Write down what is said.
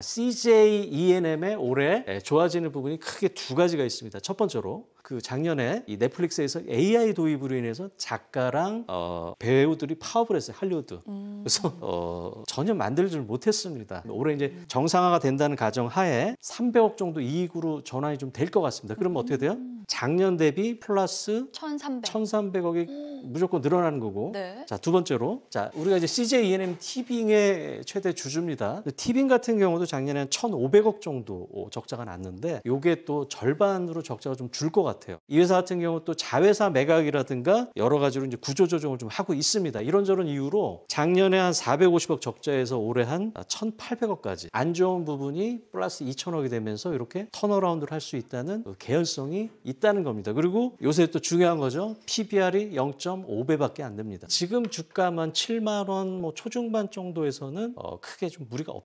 CJ ENM의 올해 네, 좋아지는 부분이 크게 두 가지가 있습니다. 첫 번째로 그 작년에 이 넷플릭스에서 AI 도입으로 인해서 작가랑 어, 배우들이 파업을 했어요 할리우드. 음. 그래서 어, 전혀 만들지를 못했습니다. 올해 이제 정상화가 된다는 가정하에 300억 정도 이익으로 전환이 좀 될 것 같습니다. 그럼면 어떻게 돼요? 음. 작년 대비 플러스 1,300. 1,300억이 음. 무조건 늘어나는 거고. 네. 자, 두 번째로. 자, 우리가 이제 CJ E&M n 티빙의 최대 주주입니다. 티빙 같은 경우도 작년에 1,500억 정도 적자가 났는데 요게 또 절반으로 적자가 좀 줄 것 같아요. 같아요. 이 회사 같은 경우 또 자회사 매각이라든가 여러 가지로 이제 구조조정을 좀 하고 있습니다. 이런저런 이유로 작년에 한 450억 적자에서 올해 한 1,800억까지 안 좋은 부분이 플러스 2,000억이 되면서 이렇게 턴어라운드를 할 수 있다는 그 개연성이 있다는 겁니다. 그리고 요새 또 중요한 거죠. PBR이 0.5배밖에 안 됩니다. 지금 주가만 7만 원 뭐 초중반 정도에서는 어, 크게 좀 무리가 없.